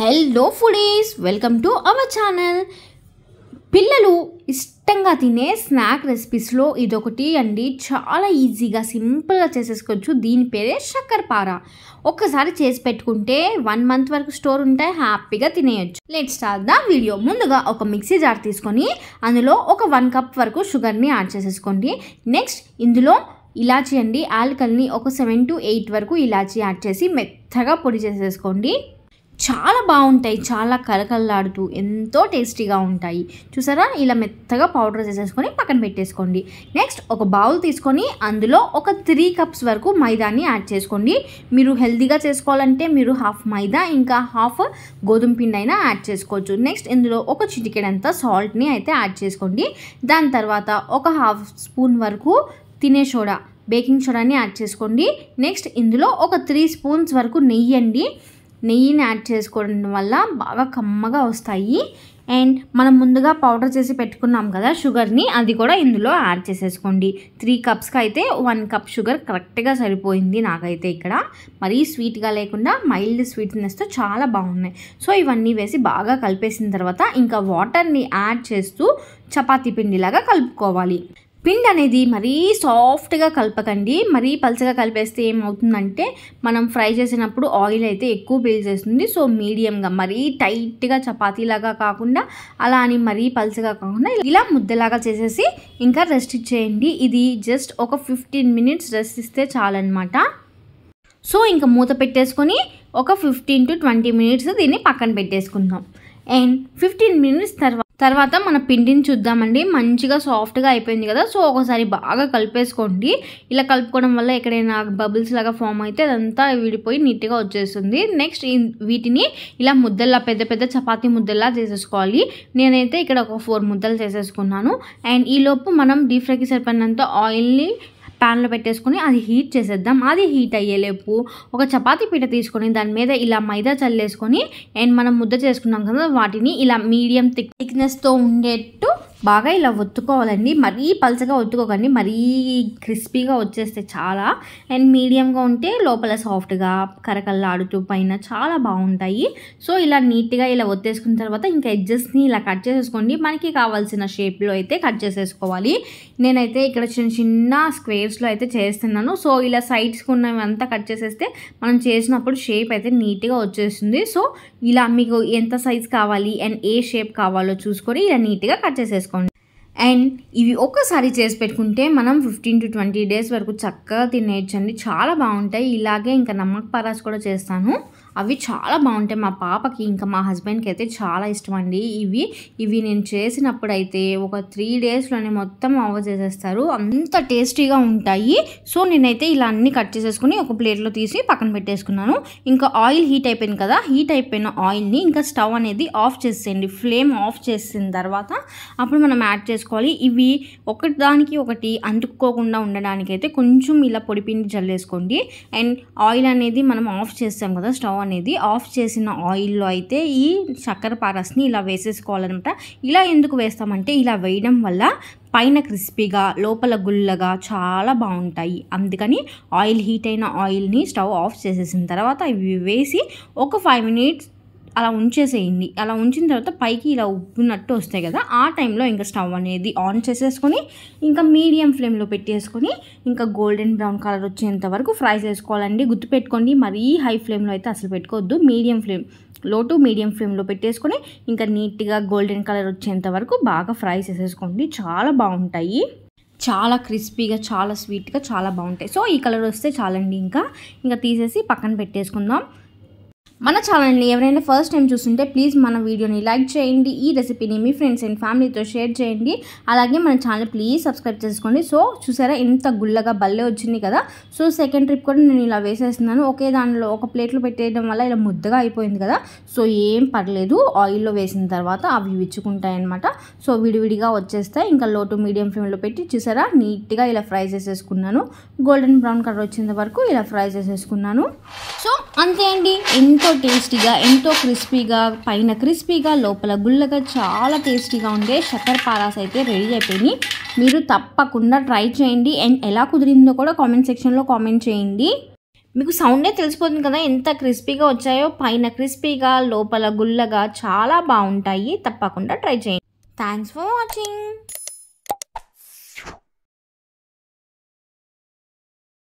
hello foodies welcome to our channel పిల్లలు ఇష్టంగా తినే స్నాక్ రెసిపీస్లో ఇదొకటి అండి చాలా ఈజీగా సింపుల్గా చేసేసుకోవచ్చు దీని పేరే పార ఒక్కసారి చేసి పెట్టుకుంటే వన్ మంత్ వరకు స్టోర్ ఉంటే హ్యాపీగా తినేయచ్చు లెట్ స్టార్ట్ ద వీడియో ముందుగా ఒక మిక్సీ జార్ తీసుకొని అందులో ఒక వన్ కప్ వరకు షుగర్ని యాడ్ చేసేసుకోండి నెక్స్ట్ ఇందులో ఇలాచీ అండి ఆల్కల్ని ఒక సెవెన్ టు ఎయిట్ వరకు ఇలాచీ యాడ్ చేసి మెత్తగా పొడి చేసేసుకోండి చాలా బాగుంటాయి చాలా కలకలలాడుతూ ఎంతో టేస్టీగా ఉంటాయి చూసారా ఇలా మెత్తగా పౌడర్ చేసేసుకొని పక్కన పెట్టేసుకోండి నెక్స్ట్ ఒక బౌల్ తీసుకొని అందులో ఒక త్రీ కప్స్ వరకు మైదాని యాడ్ చేసుకోండి మీరు హెల్దీగా చేసుకోవాలంటే మీరు హాఫ్ మైదా ఇంకా హాఫ్ గోధుమ పిండి అయినా యాడ్ చేసుకోవచ్చు నెక్స్ట్ ఇందులో ఒక చిటికెడంత సాల్ట్ని అయితే యాడ్ చేసుకోండి దాని తర్వాత ఒక హాఫ్ స్పూన్ వరకు తినే సోడా బేకింగ్ సోడాని యాడ్ చేసుకోండి నెక్స్ట్ ఇందులో ఒక త్రీ స్పూన్స్ వరకు నెయ్యండి నెయ్యిని యాడ్ చేసుకోవడం వల్ల బాగా కమ్మగా వస్తాయి అండ్ మనం ముందుగా పౌడర్ చేసి పెట్టుకున్నాం కదా షుగర్ని అది కూడా ఇందులో యాడ్ చేసేసుకోండి త్రీ కప్స్కి అయితే వన్ కప్ షుగర్ కరెక్ట్గా సరిపోయింది నాకైతే ఇక్కడ మరీ స్వీట్గా లేకుండా మైల్డ్ స్వీట్నెస్తో చాలా బాగున్నాయి సో ఇవన్నీ వేసి బాగా కలిపేసిన తర్వాత ఇంకా వాటర్ని యాడ్ చేస్తూ చపాతీ పిండిలాగా కలుపుకోవాలి పిండి అనేది మరీ సాఫ్ట్గా కలపకండి మరీ పల్చగా కలిపేస్తే ఏమవుతుందంటే మనం ఫ్రై చేసినప్పుడు ఆయిల్ అయితే ఎక్కువ బిల్ చేస్తుంది సో మీడియంగా మరీ టైట్గా చపాతీలాగా కాకుండా అలా అని మరీ పల్చగా కాకుండా ఇలా ముద్దలాగా చేసేసి ఇంకా రెస్ట్ ఇచ్చేయండి ఇది జస్ట్ ఒక ఫిఫ్టీన్ మినిట్స్ రెస్ట్ ఇస్తే చాలన్నమాట సో ఇంకా మూత పెట్టేసుకొని ఒక ఫిఫ్టీన్ టు ట్వంటీ మినిట్స్ దీన్ని పక్కన పెట్టేసుకుందాం అండ్ ఫిఫ్టీన్ మినిట్స్ తర్వాత తర్వాత మన పిండిని చూద్దామండి మంచిగా సాఫ్ట్గా అయిపోయింది కదా సో ఒకసారి బాగా కలిపేసుకోండి ఇలా కలుపుకోవడం వల్ల ఎక్కడైనా బబుల్స్ లాగా ఫామ్ అయితే అదంతా విడిపోయి నీట్గా వచ్చేస్తుంది నెక్స్ట్ వీటిని ఇలా ముద్దల్లా పెద్ద పెద్ద చపాతీ ముద్దల్లా చేసేసుకోవాలి నేనైతే ఇక్కడ ఒక ఫోర్ ముద్దలు చేసేసుకున్నాను అండ్ ఈలోపు మనం డీప్ ఫ్రైకి సరిపడినంత ఆయిల్ని ప్యాన్లో పెట్టేసుకొని అది హీట్ చేసేద్దాం అది హీట్ అయ్యేలేపు ఒక చపాతీ పీట తీసుకొని దాని మీద ఇలా మైదా చల్లేసుకొని అండ్ మనం ముద్ద చేసుకున్నాం కదా వాటిని ఇలా మీడియం థిక్ థిక్నెస్తో ఉండేట్టు బాగా ఇలా ఒత్తుకోవాలండి మరీ పల్చగా ఒత్తుకోకండి మరీ క్రిస్పీగా వచ్చేస్తే చాలా అండ్ మీడియంగా ఉంటే లోపల సాఫ్ట్గా కరకల్లాడుతూ పైన చాలా బాగుంటాయి సో ఇలా నీట్గా ఇలా ఒత్తేసుకున్న తర్వాత ఇంకా ఎడ్జెస్ని ఇలా కట్ చేసేసుకోండి మనకి కావాల్సిన షేప్లో అయితే కట్ చేసేసుకోవాలి నేనైతే ఇక్కడ చిన్న చిన్న స్క్వేర్స్లో అయితే చేస్తున్నాను సో ఇలా సైడ్స్కి ఉన్నవంతా కట్ చేసేస్తే మనం చేసినప్పుడు షేప్ అయితే నీట్గా వచ్చేస్తుంది సో ఇలా మీకు ఎంత సైజ్ కావాలి అండ్ ఏ షేప్ కావాలో చూసుకొని ఇలా నీట్గా కట్ చేసేసుకోండి అండ్ ఇవి ఒక్కసారి చేసి పెట్టుకుంటే మనం ఫిఫ్టీన్ టు ట్వంటీ డేస్ వరకు చక్కగా తినేయచ్చండి చాలా బాగుంటాయి ఇలాగే ఇంకా నమ్మక పరాస్ కూడా చేస్తాను అవి చాలా బాగుంటాయి మా పాపకి ఇంకా మా హస్బెండ్కి అయితే చాలా ఇష్టం అండి ఇవి ఇవి నేను చేసినప్పుడు అయితే ఒక త్రీ డేస్లోనే మొత్తం అవ చేసేస్తారు అంత టేస్టీగా ఉంటాయి సో నేనైతే ఇలా అన్ని కట్ చేసేసుకుని ఒక ప్లేట్లో తీసి పక్కన పెట్టేసుకున్నాను ఇంకా ఆయిల్ హీట్ అయిపోయింది కదా హీట్ అయిపోయిన ఆయిల్ని ఇంకా స్టవ్ అనేది ఆఫ్ చేసేయండి ఫ్లేమ్ ఆఫ్ చేసిన తర్వాత అప్పుడు మనం యాడ్ చేసుకోవాలి ఇవి దానికి ఒకటి అంటుకోకుండా ఉండడానికి అయితే కొంచెం ఇలా పొడిపిండి జల్లేసుకోండి అండ్ ఆయిల్ అనేది మనం ఆఫ్ చేస్తాం కదా స్టవ్ అనేది ఆఫ్ చేసిన ఆయిల్లో అయితే ఈ చక్కెర పారస్ని ఇలా వేసేసుకోవాలన్నమాట ఇలా ఎందుకు వేస్తామంటే ఇలా వేయడం వల్ల పైన క్రిస్పీగా లోపల గుల్లగా చాలా బాగుంటాయి అందుకని ఆయిల్ హీట్ అయిన ఆయిల్ని స్టవ్ ఆఫ్ చేసేసిన తర్వాత ఇవి వేసి ఒక ఫైవ్ మినిట్స్ అలా ఉంచేసేయండి అలా ఉంచిన తర్వాత పైకి ఇలా ఉబ్బునట్టు వస్తాయి కదా ఆ టైంలో ఇంకా స్టవ్ అనేది ఆన్ చేసేసుకొని ఇంకా మీడియం ఫ్లేమ్లో పెట్టేసుకొని ఇంకా గోల్డెన్ బ్రౌన్ కలర్ వచ్చేంత వరకు ఫ్రై చేసుకోవాలండి గుర్తుపెట్టుకోండి మరీ హై ఫ్లేమ్లో అయితే అసలు పెట్టుకోవద్దు మీడియం ఫ్లేమ్ లో టు మీడియం ఫ్లేమ్లో పెట్టేసుకొని ఇంకా నీట్గా గోల్డెన్ కలర్ వచ్చేంత వరకు బాగా ఫ్రై చేసేసుకోండి చాలా బాగుంటాయి చాలా క్రిస్పీగా చాలా స్వీట్గా చాలా బాగుంటాయి సో ఈ కలర్ వస్తే చాలండి ఇంకా ఇంకా తీసేసి పక్కన పెట్టేసుకుందాం మన ఛానల్ని ఎవరైనా ఫస్ట్ టైం చూస్తుంటే ప్లీజ్ మన వీడియోని లైక్ చేయండి ఈ రెసిపీని మీ ఫ్రెండ్స్ అండ్ ఫ్యామిలీతో షేర్ చేయండి అలాగే మన ఛానల్ ప్లీజ్ సబ్స్క్రైబ్ చేసుకోండి సో చూసారా ఎంత గుల్లగా బల్లే వచ్చింది కదా సో సెకండ్ ట్రిప్ కూడా నేను ఇలా వేసేస్తున్నాను ఒకే దానిలో ఒక ప్లేట్లో పెట్టేయడం వల్ల ఇలా ముద్దగా అయిపోయింది కదా సో ఏం పర్లేదు ఆయిల్లో వేసిన తర్వాత అవి విచ్చుకుంటాయన్నమాట సో విడివిడిగా వచ్చేస్తాయి ఇంకా లో టు మీడియం ఫ్లేమ్లో పెట్టి చూసారా నీట్గా ఇలా ఫ్రై చేసేసుకున్నాను గోల్డెన్ బ్రౌన్ కలర్ వచ్చేంత వరకు ఇలా ఫ్రై చేసేసుకున్నాను అంతే అండి ఎంతో టేస్టీగా ఎంతో క్రిస్పీగా పైన క్రిస్పీగా లోపల గుల్లగా చాలా టేస్టీగా ఉండే షక్కర్ పారాస్ అయితే రెడీ అయిపోయినాయి మీరు తప్పకుండా ట్రై చేయండి అండ్ ఎలా కుదిరిందో కూడా కామెంట్ సెక్షన్లో కామెంట్ చేయండి మీకు సౌండే తెలిసిపోతుంది కదా ఎంత క్రిస్పీగా వచ్చాయో పైన క్రిస్పీగా లోపల గుల్లగా చాలా బాగుంటాయి తప్పకుండా ట్రై చేయండి థ్యాంక్స్ ఫర్ వాచింగ్